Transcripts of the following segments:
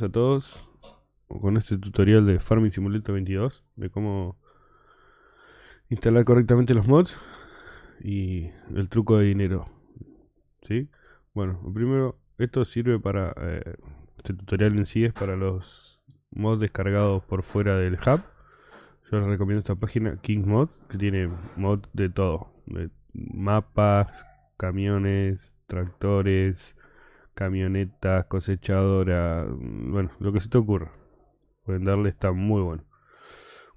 a todos con este tutorial de Farming Simulator 22 de cómo instalar correctamente los mods y el truco de dinero ¿sí? bueno, primero esto sirve para eh, este tutorial en sí es para los mods descargados por fuera del hub yo les recomiendo esta página King que tiene mods de todo de mapas, camiones, tractores camionetas, cosechadora mm, bueno, lo que se te ocurra. Pueden darle, está muy bueno.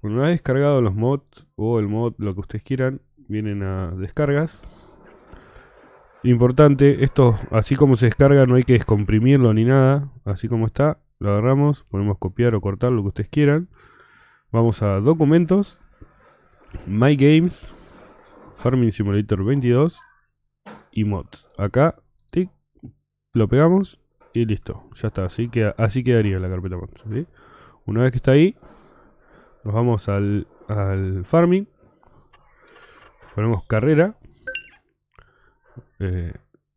Una ha descargado los mods o el mod, lo que ustedes quieran, vienen a descargas. Importante, esto así como se descarga no hay que descomprimirlo ni nada, así como está, lo agarramos, ponemos copiar o cortar lo que ustedes quieran. Vamos a documentos, My Games, Farming Simulator 22 y mods. Acá lo pegamos y listo, ya está, así, queda, así quedaría la carpeta Una vez que está ahí, nos vamos al, farming, ponemos carrera. Eh,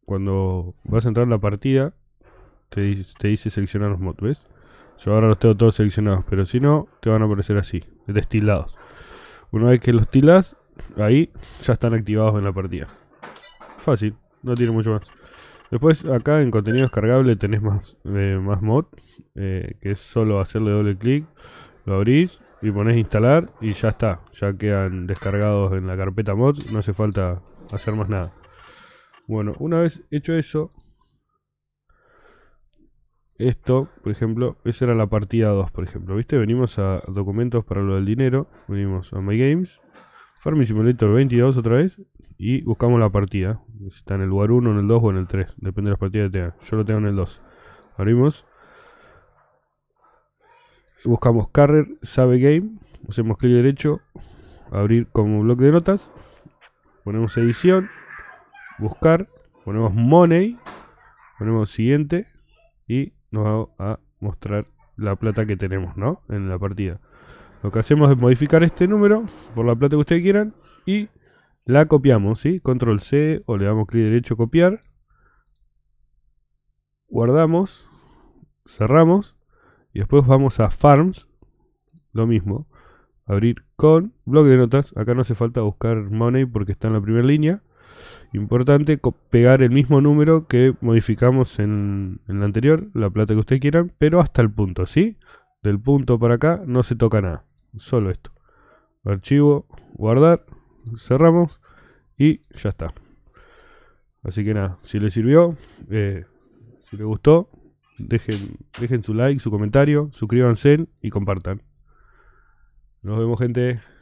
cuando vas a entrar en la partida, te, te dice seleccionar los mods, ¿ves? Yo ahora los tengo todos seleccionados, pero si no, te van a aparecer así, destilados. Una vez que los tilas, ahí ya están activados en la partida. Fácil, no tiene mucho más. Después acá en contenido descargable tenés más, eh, más mod, eh, que es solo hacerle doble clic, lo abrís y ponés instalar y ya está, ya quedan descargados en la carpeta mod, no hace falta hacer más nada. Bueno, una vez hecho eso, esto, por ejemplo, esa era la partida 2, por ejemplo, ¿viste? Venimos a documentos para lo del dinero, venimos a My Games, Farming Simulator 22 otra vez, y buscamos la partida. Si está en el lugar 1, en el 2 o en el 3. Depende de las partidas que tengan, Yo lo tengo en el 2. Abrimos. Buscamos Carrer, sabe Game. Hacemos clic derecho. Abrir como bloque de notas. Ponemos edición. Buscar. Ponemos Money. Ponemos siguiente. Y nos va a mostrar la plata que tenemos, ¿no? En la partida. Lo que hacemos es modificar este número por la plata que ustedes quieran y la copiamos, ¿sí? Control C o le damos clic derecho copiar. Guardamos. Cerramos. Y después vamos a Farms. Lo mismo. Abrir con Blog de notas. Acá no hace falta buscar Money porque está en la primera línea. Importante pegar el mismo número que modificamos en, en la anterior, la plata que ustedes quieran, pero hasta el punto, ¿sí? Del punto para acá no se toca nada, solo esto. Archivo, guardar, cerramos y ya está. Así que nada, si les sirvió, eh, si les gustó, dejen, dejen su like, su comentario, suscríbanse y compartan. Nos vemos gente.